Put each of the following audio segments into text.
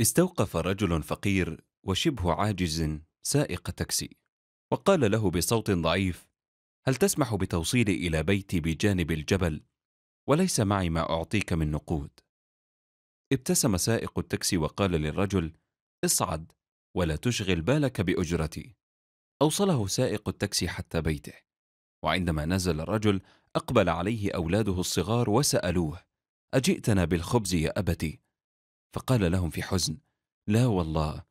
استوقف رجل فقير وشبه عاجز سائق تاكسي وقال له بصوت ضعيف هل تسمح بتوصيلي الى بيتي بجانب الجبل وليس معي ما اعطيك من نقود ابتسم سائق التاكسي وقال للرجل اصعد ولا تشغل بالك باجرتي اوصله سائق التاكسي حتى بيته وعندما نزل الرجل اقبل عليه اولاده الصغار وسالوه اجئتنا بالخبز يا ابتي فقال لهم في حزن لا والله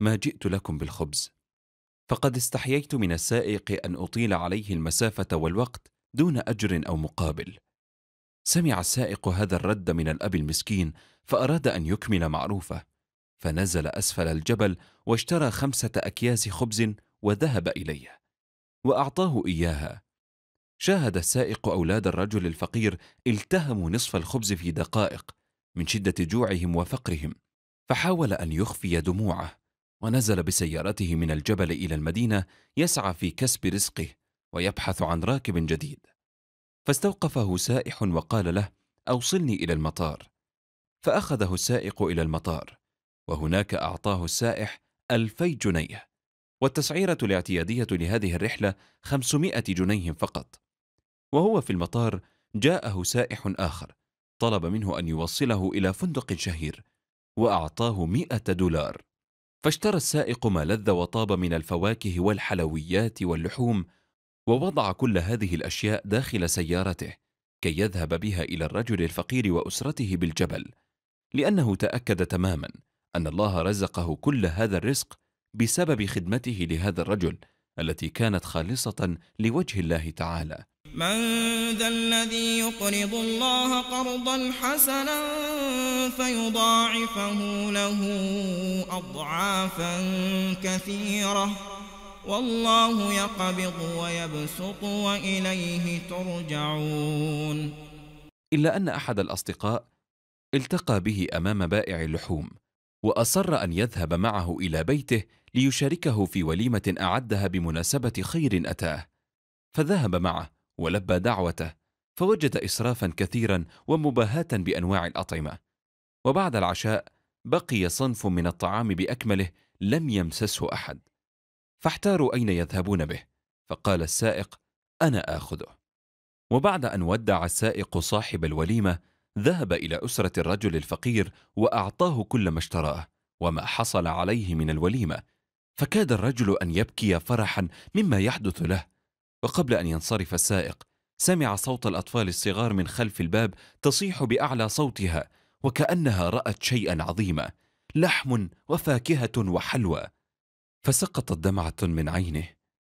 ما جئت لكم بالخبز فقد استحييت من السائق ان اطيل عليه المسافه والوقت دون اجر او مقابل سمع السائق هذا الرد من الاب المسكين فاراد ان يكمل معروفه فنزل اسفل الجبل واشترى خمسه اكياس خبز وذهب اليه واعطاه اياها شاهد السائق اولاد الرجل الفقير التهموا نصف الخبز في دقائق من شده جوعهم وفقرهم فحاول ان يخفي دموعه ونزل بسيارته من الجبل الى المدينه يسعى في كسب رزقه ويبحث عن راكب جديد فاستوقفه سائح وقال له اوصلني الى المطار فاخذه السائق الى المطار وهناك اعطاه السائح الفي جنيه والتسعيره الاعتياديه لهذه الرحله خمسمائه جنيه فقط وهو في المطار جاءه سائح اخر طلب منه أن يوصله إلى فندق شهير وأعطاه مئة دولار فاشترى السائق ما لذ وطاب من الفواكه والحلويات واللحوم ووضع كل هذه الأشياء داخل سيارته كي يذهب بها إلى الرجل الفقير وأسرته بالجبل لأنه تأكد تماما أن الله رزقه كل هذا الرزق بسبب خدمته لهذا الرجل التي كانت خالصة لوجه الله تعالى من ذا الذي يقرض الله قرضا حسنا فيضاعفه له أضعافا كثيرة والله يقبض ويبسط وإليه ترجعون إلا أن أحد الأصدقاء التقى به أمام بائع اللحوم وأصر أن يذهب معه إلى بيته ليشاركه في وليمة أعدها بمناسبة خير أتاه فذهب معه ولبى دعوته فوجد إسرافا كثيرا ومباهاة بأنواع الأطعمة وبعد العشاء بقي صنف من الطعام بأكمله لم يمسسه أحد فاحتاروا أين يذهبون به فقال السائق أنا آخذه وبعد أن ودع السائق صاحب الوليمة ذهب إلى أسرة الرجل الفقير وأعطاه كل ما اشتراه وما حصل عليه من الوليمة فكاد الرجل أن يبكي فرحا مما يحدث له وقبل أن ينصرف السائق سمع صوت الأطفال الصغار من خلف الباب تصيح بأعلى صوتها وكأنها رأت شيئا عظيما لحم وفاكهة وحلوى فسقطت دمعة من عينه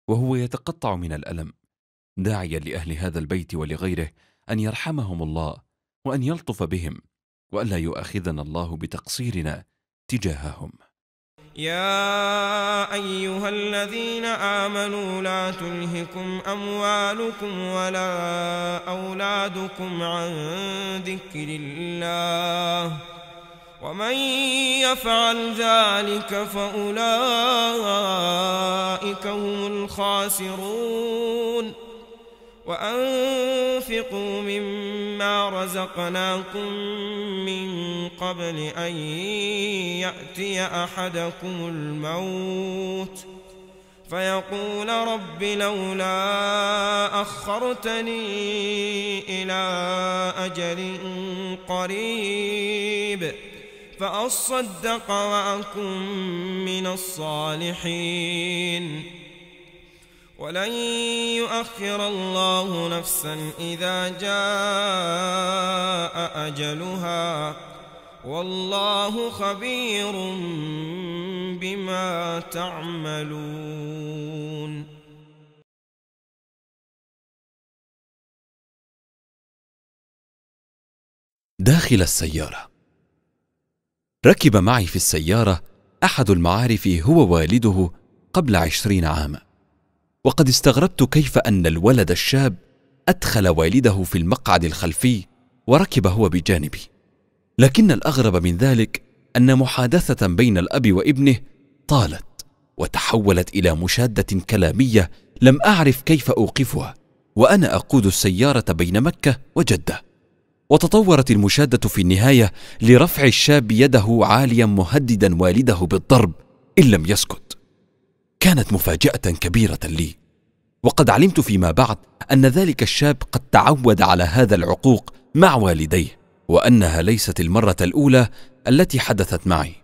وهو يتقطع من الألم داعيا لأهل هذا البيت ولغيره أن يرحمهم الله وأن يلطف بهم وألا يؤاخذنا الله بتقصيرنا تجاههم يا أيها الذين آمنوا لا تلهكم أموالكم ولا أولادكم عن ذكر الله ومن يفعل ذلك فأولئك هم الخاسرون وأنفقوا مما رزقناكم من قبل أن يأتي أحدكم الموت فيقول رب لولا أخرتني إلى أجل قريب فأصدق وأكن من الصالحين ولن يؤخر الله نفسا إذا جاء أجلها والله خبير بما تعملون داخل السيارة ركب معي في السيارة أحد المعارف هو والده قبل عشرين عاماً وقد استغربت كيف ان الولد الشاب ادخل والده في المقعد الخلفي وركب هو بجانبي لكن الاغرب من ذلك ان محادثه بين الاب وابنه طالت وتحولت الى مشاده كلاميه لم اعرف كيف اوقفها وانا اقود السياره بين مكه وجده وتطورت المشاده في النهايه لرفع الشاب يده عاليا مهددا والده بالضرب ان لم يسكت كانت مفاجاه كبيره لي وقد علمت فيما بعد ان ذلك الشاب قد تعود على هذا العقوق مع والديه وانها ليست المره الاولى التي حدثت معي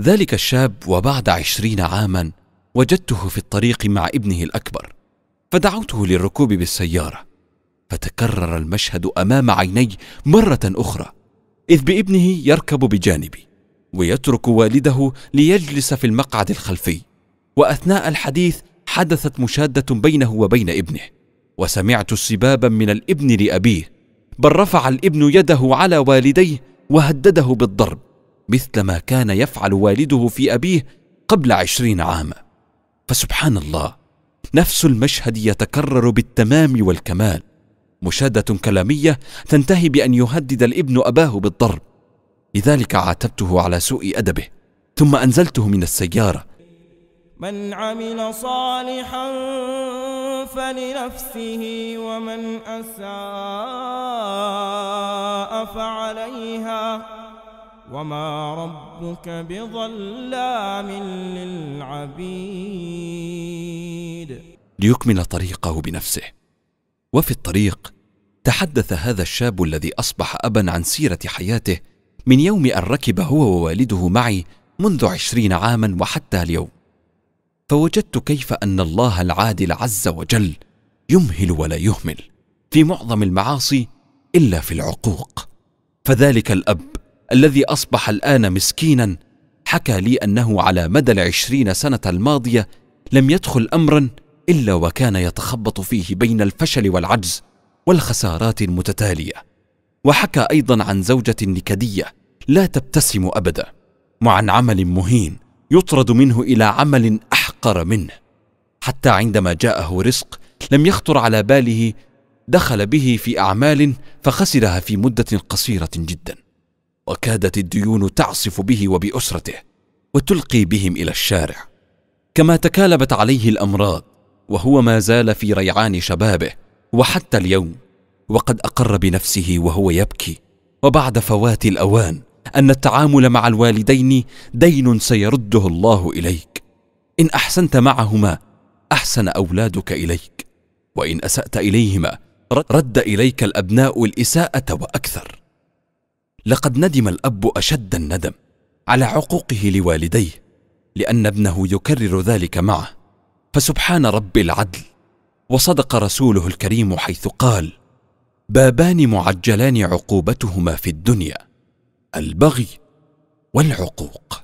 ذلك الشاب وبعد عشرين عاما وجدته في الطريق مع ابنه الاكبر فدعوته للركوب بالسياره فتكرر المشهد امام عيني مره اخرى اذ بابنه يركب بجانبي ويترك والده ليجلس في المقعد الخلفي واثناء الحديث حدثت مشاده بينه وبين ابنه وسمعت سبابا من الابن لابيه بل رفع الابن يده على والديه وهدده بالضرب مثل ما كان يفعل والده في ابيه قبل عشرين عاما فسبحان الله نفس المشهد يتكرر بالتمام والكمال مشاده كلاميه تنتهي بان يهدد الابن اباه بالضرب لذلك عاتبته على سوء ادبه ثم انزلته من السياره من عمل صالحا فلنفسه ومن أساء فعليها وما ربك بظلام للعبيد ليكمل طريقه بنفسه وفي الطريق تحدث هذا الشاب الذي أصبح أبا عن سيرة حياته من يوم أن ركب هو ووالده معي منذ عشرين عاما وحتى اليوم فوجدت كيف ان الله العادل عز وجل يمهل ولا يهمل في معظم المعاصي الا في العقوق فذلك الاب الذي اصبح الان مسكينا حكى لي انه على مدى العشرين سنه الماضيه لم يدخل امرا الا وكان يتخبط فيه بين الفشل والعجز والخسارات المتتاليه وحكى ايضا عن زوجه نكديه لا تبتسم ابدا وعن عمل مهين يطرد منه الى عمل احسن فقر منه حتى عندما جاءه رزق لم يخطر على باله دخل به في اعمال فخسرها في مده قصيره جدا وكادت الديون تعصف به وباسرته وتلقي بهم الى الشارع كما تكالبت عليه الامراض وهو ما زال في ريعان شبابه وحتى اليوم وقد اقر بنفسه وهو يبكي وبعد فوات الاوان ان التعامل مع الوالدين دين سيرده الله اليك ان احسنت معهما احسن اولادك اليك وان اسات اليهما رد اليك الابناء الاساءه واكثر لقد ندم الاب اشد الندم على عقوقه لوالديه لان ابنه يكرر ذلك معه فسبحان رب العدل وصدق رسوله الكريم حيث قال بابان معجلان عقوبتهما في الدنيا البغي والعقوق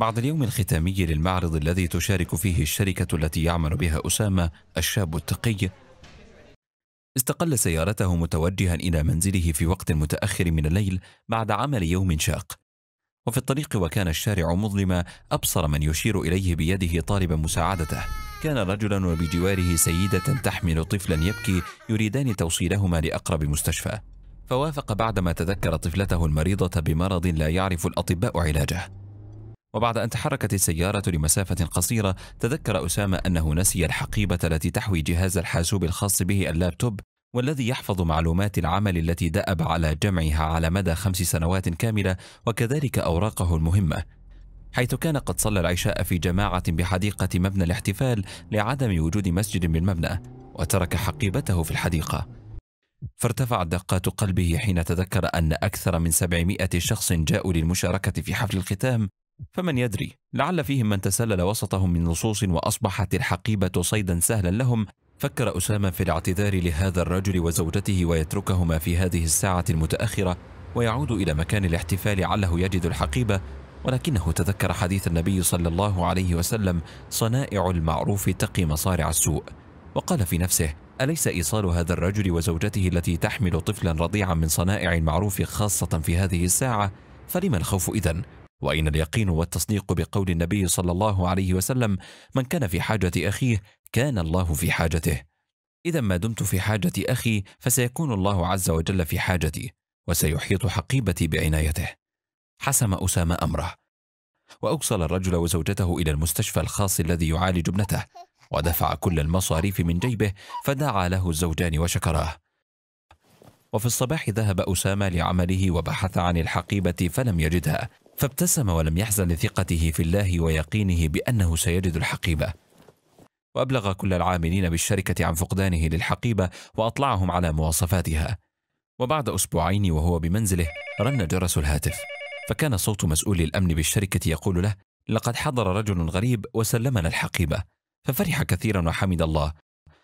بعد اليوم الختامي للمعرض الذي تشارك فيه الشركة التي يعمل بها أسامة الشاب التقي استقل سيارته متوجها إلى منزله في وقت متأخر من الليل بعد عمل يوم شاق وفي الطريق وكان الشارع مظلما أبصر من يشير إليه بيده طالبا مساعدته كان رجلا وبجواره سيدة تحمل طفلا يبكي يريدان توصيلهما لأقرب مستشفى فوافق بعدما تذكر طفلته المريضة بمرض لا يعرف الأطباء علاجه وبعد أن تحركت السيارة لمسافة قصيرة تذكر أسامة أنه نسي الحقيبة التي تحوي جهاز الحاسوب الخاص به اللابتوب والذي يحفظ معلومات العمل التي دأب على جمعها على مدى خمس سنوات كاملة وكذلك أوراقه المهمة حيث كان قد صلى العشاء في جماعة بحديقة مبنى الاحتفال لعدم وجود مسجد بالمبنى وترك حقيبته في الحديقة فارتفعت دقات قلبه حين تذكر أن أكثر من 700 شخص جاءوا للمشاركة في حفل الختام فمن يدري لعل فيهم من تسلل وسطهم من لصوص وأصبحت الحقيبة صيدا سهلا لهم فكر أسامة في الاعتذار لهذا الرجل وزوجته ويتركهما في هذه الساعة المتأخرة ويعود إلى مكان الاحتفال علّه يجد الحقيبة ولكنه تذكر حديث النبي صلى الله عليه وسلم صنائع المعروف تقي مصارع السوء وقال في نفسه أليس إيصال هذا الرجل وزوجته التي تحمل طفلا رضيعا من صنائع المعروف خاصة في هذه الساعة فلما الخوف إذن وإن اليقين والتصديق بقول النبي صلى الله عليه وسلم من كان في حاجة أخيه كان الله في حاجته إذا ما دمت في حاجة أخي فسيكون الله عز وجل في حاجتي وسيحيط حقيبتي بعنايته حسم أسامة أمره وأوصل الرجل وزوجته إلى المستشفى الخاص الذي يعالج ابنته ودفع كل المصاريف من جيبه فدعا له الزوجان وشكراه وفي الصباح ذهب أسامة لعمله وبحث عن الحقيبة فلم يجدها فابتسم ولم يحزن لثقته في الله ويقينه بأنه سيجد الحقيبة وأبلغ كل العاملين بالشركة عن فقدانه للحقيبة وأطلعهم على مواصفاتها وبعد أسبوعين وهو بمنزله رن جرس الهاتف فكان صوت مسؤول الأمن بالشركة يقول له لقد حضر رجل غريب وسلمنا الحقيبة ففرح كثيرا وحمد الله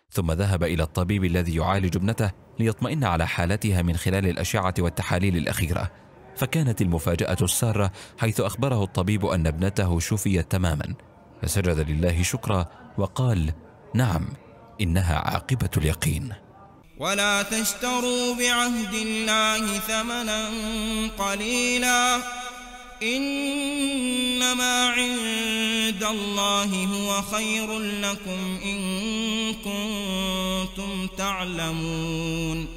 ثم ذهب إلى الطبيب الذي يعالج ابنته ليطمئن على حالتها من خلال الأشعة والتحاليل الأخيرة فكانت المفاجأة السارة حيث أخبره الطبيب أن ابنته شفيت تماما فسجد لله شكرا وقال نعم إنها عاقبة اليقين ولا تشتروا بعهد الله ثمنا قليلا إنما عند الله هو خير لكم إن كنتم تعلمون